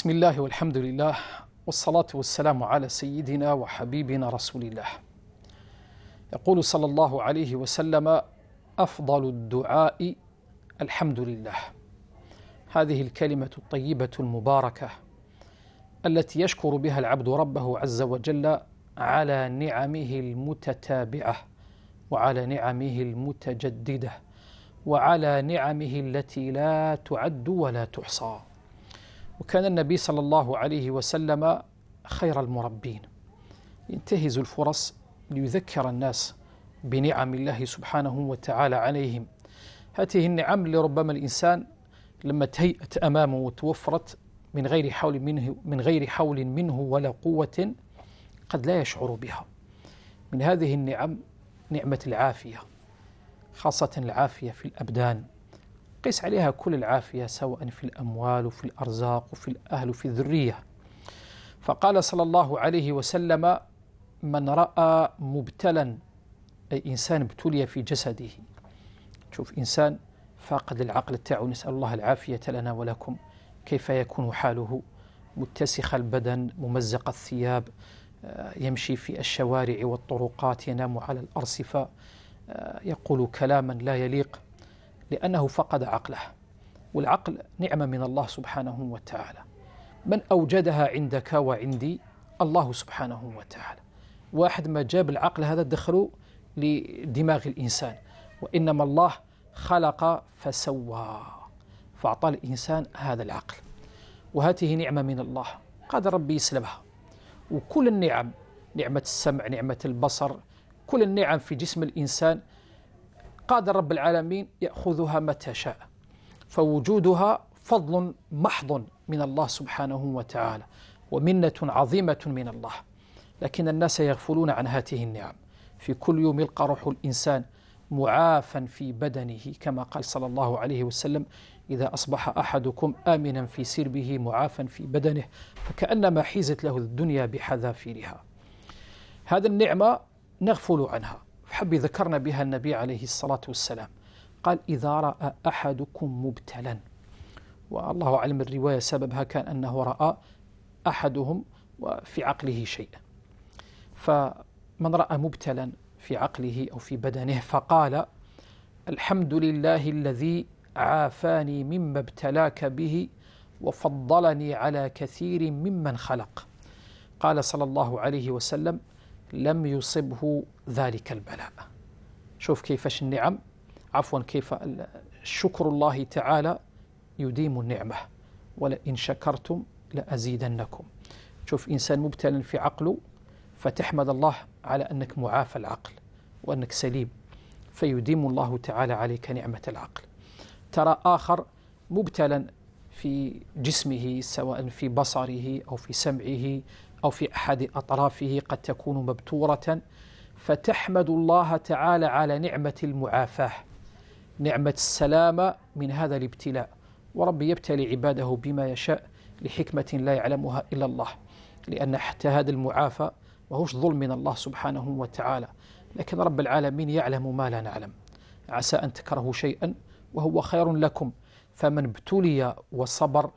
بسم الله والحمد لله والصلاة والسلام على سيدنا وحبيبنا رسول الله. يقول صلى الله عليه وسلم: أفضل الدعاء الحمد لله. هذه الكلمة الطيبة المباركة التي يشكر بها العبد ربه عز وجل على نعمه المتتابعة وعلى نعمه المتجددة وعلى نعمه التي لا تعد ولا تحصى. وكان النبي صلى الله عليه وسلم خير المربين ينتهز الفرص ليذكر الناس بنعم الله سبحانه وتعالى عليهم هذه النعم اللي ربما الإنسان لما تهيأت أمامه وتوفرت من غير حول منه من غير حول منه ولا قوة قد لا يشعر بها من هذه النعم نعمة العافية خاصة العافية في الأبدان قيس عليها كل العافية سواء في الأموال وفي الأرزاق وفي الأهل وفي الذرية فقال صلى الله عليه وسلم من رأى مبتلا أي إنسان ابتلي في جسده شوف إنسان فاقد العقل تاعه نسأل الله العافية لنا ولكم كيف يكون حاله متسخ البدن ممزق الثياب آه، يمشي في الشوارع والطرقات ينام على الأرصفة آه، يقول كلاما لا يليق لأنه فقد عقله والعقل نعمة من الله سبحانه وتعالى من أوجدها عندك وعندي الله سبحانه وتعالى واحد ما جاب العقل هذا دخله لدماغ الإنسان وإنما الله خلق فسوى فأعطى الإنسان هذا العقل وهذه نعمة من الله قد ربي يسلبها وكل النعم نعمة السمع نعمة البصر كل النعم في جسم الإنسان قادر رب العالمين يأخذها متى شاء فوجودها فضل محض من الله سبحانه وتعالى ومنة عظيمة من الله لكن الناس يغفلون عن هاته النعم في كل يوم يلقى روح الإنسان معافا في بدنه كما قال صلى الله عليه وسلم إذا أصبح أحدكم آمنا في سربه معافا في بدنه فكأنما حيزت له الدنيا بحذافيرها هذا النعمة نغفل عنها حب ذكرنا بها النبي عليه الصلاة والسلام قال إذا رأى أحدكم مبتلا والله أعلم الرواية سببها كان أنه رأى أحدهم وفي عقله شيء فمن رأى مبتلا في عقله أو في بدنه فقال الحمد لله الذي عافاني مما ابتلاك به وفضلني على كثير ممن خلق قال صلى الله عليه وسلم لم يصبه ذلك البلاء شوف كيفاش النعم عفوا كيف شكر الله تعالى يديم النعمة ولئن شكرتم لأزيدنكم شوف إنسان مبتلا في عقله فتحمد الله على أنك معافى العقل وأنك سليم فيديم الله تعالى عليك نعمة العقل ترى آخر مبتلا في جسمه سواء في بصره أو في سمعه أو في أحد أطرافه قد تكون مبتورة فتحمد الله تعالى على نعمة المعافاة نعمة السلامة من هذا الابتلاء وربي يبتلي عباده بما يشاء لحكمة لا يعلمها إلا الله لأن حتى هذا المعافى وهوش ظلم من الله سبحانه وتعالى لكن رب العالمين يعلم ما لا نعلم عسى أن تكرهوا شيئا وهو خير لكم فمن ابتلي وصبر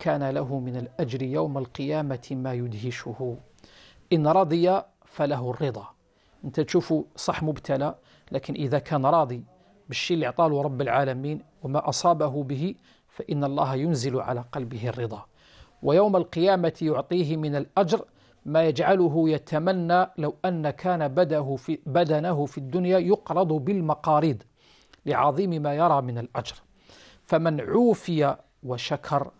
كان له من الأجر يوم القيامة ما يدهشه إن رضي فله الرضا أنت تشوف صح مبتلى لكن إذا كان راضي بالشيء اللي أعطاه رب العالمين وما أصابه به فإن الله ينزل على قلبه الرضا ويوم القيامة يعطيه من الأجر ما يجعله يتمنى لو أن كان بده في بدنه في الدنيا يقرض بالمقاريض لعظيم ما يرى من الأجر فمن عوفي وشكر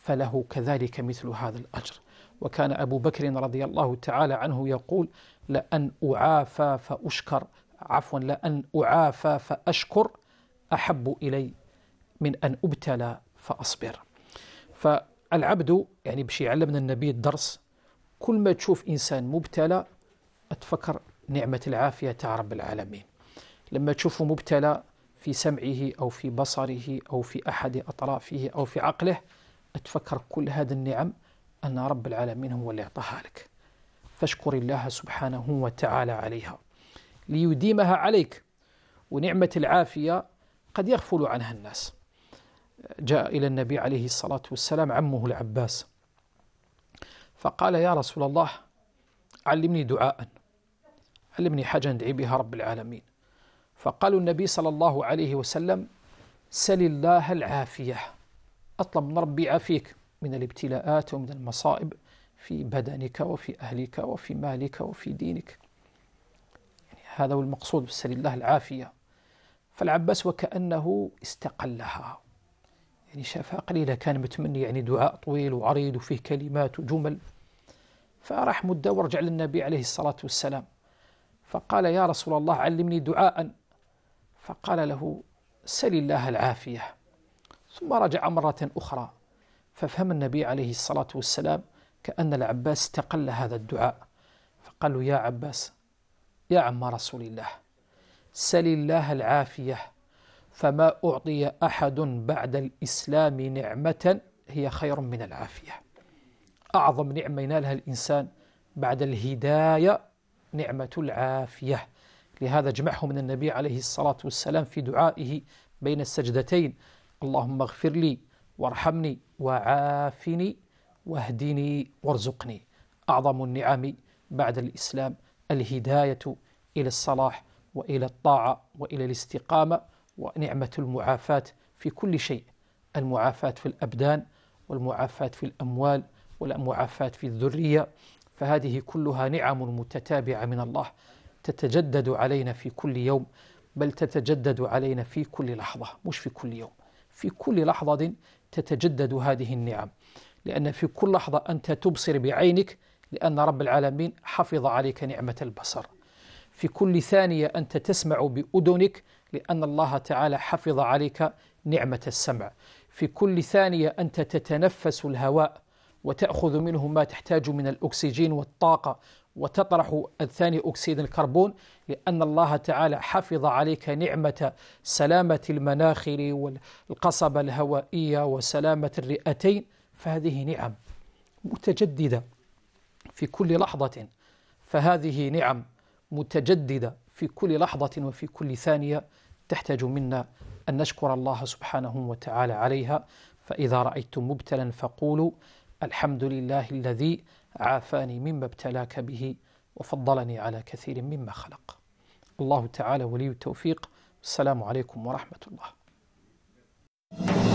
فله كذلك مثل هذا الأجر وكان أبو بكر رضي الله تعالى عنه يقول لأن أعافى فأشكر عفوا لأن أعافى فأشكر أحب إلي من أن أبتلى فأصبر فالعبد يعني باش يعلمنا النبي الدرس كل ما تشوف إنسان مبتلى أتفكر نعمة العافية تاع رب العالمين لما تشوفه مبتلى في سمعه أو في بصره أو في أحد أطرافه أو في عقله أتفكر كل هذه النعم أن رب العالمين هو اللي أعطاها لك فاشكر الله سبحانه وتعالى عليها ليديمها عليك ونعمة العافية قد يغفل عنها الناس جاء إلى النبي عليه الصلاة والسلام عمه العباس فقال يا رسول الله علمني دعاء علمني حاجة ندعي بها رب العالمين فقالوا النبي صلى الله عليه وسلم سل الله العافية أطلب من ربي يعافيك من الابتلاءات ومن المصائب في بدنك وفي أهلك وفي مالك وفي دينك يعني هذا هو المقصود بسل الله العافية فالعباس وكأنه استقلها يعني شافها قليلة كان متمني يعني دعاء طويل وعريض وفيه كلمات وجمل فراح مدة ورجع للنبي عليه الصلاة والسلام فقال يا رسول الله علمني دعاء فقال له سل الله العافية ثم رجع مرة أخرى ففهم النبي عليه الصلاة والسلام كأن العباس استقل هذا الدعاء فقال له يا عباس يا عم رسول الله سل الله العافية فما أعطي أحد بعد الإسلام نعمة هي خير من العافية أعظم نعمة ينالها الإنسان بعد الهداية نعمة العافية لهذا جمعه من النبي عليه الصلاة والسلام في دعائه بين السجدتين اللهم اغفر لي وارحمني وعافني واهدني وارزقني أعظم النعم بعد الإسلام الهداية إلى الصلاح وإلى الطاعة وإلى الاستقامة ونعمة المعافاة في كل شيء المعافاة في الأبدان والمعافاة في الأموال والمعافاة في الذرية فهذه كلها نعم متتابعة من الله تتجدد علينا في كل يوم بل تتجدد علينا في كل لحظة مش في كل يوم في كل لحظة تتجدد هذه النعم لأن في كل لحظة أنت تبصر بعينك لأن رب العالمين حفظ عليك نعمة البصر في كل ثانية أنت تسمع بأذنك لأن الله تعالى حفظ عليك نعمة السمع في كل ثانية أنت تتنفس الهواء وتأخذ منه ما تحتاج من الأكسجين والطاقة وتطرح ثاني أكسيد الكربون لأن الله تعالى حفظ عليك نعمة سلامة المناخر والقصبة الهوائية وسلامة الرئتين فهذه نعم متجددة في كل لحظة فهذه نعم متجددة في كل لحظة وفي كل ثانية تحتاج منا أن نشكر الله سبحانه وتعالى عليها فإذا رأيتم مبتلا فقولوا الحمد لله الذي عافاني مما ابتلاك به وفضلني على كثير مما خلق الله تعالى ولي التوفيق السلام عليكم ورحمة الله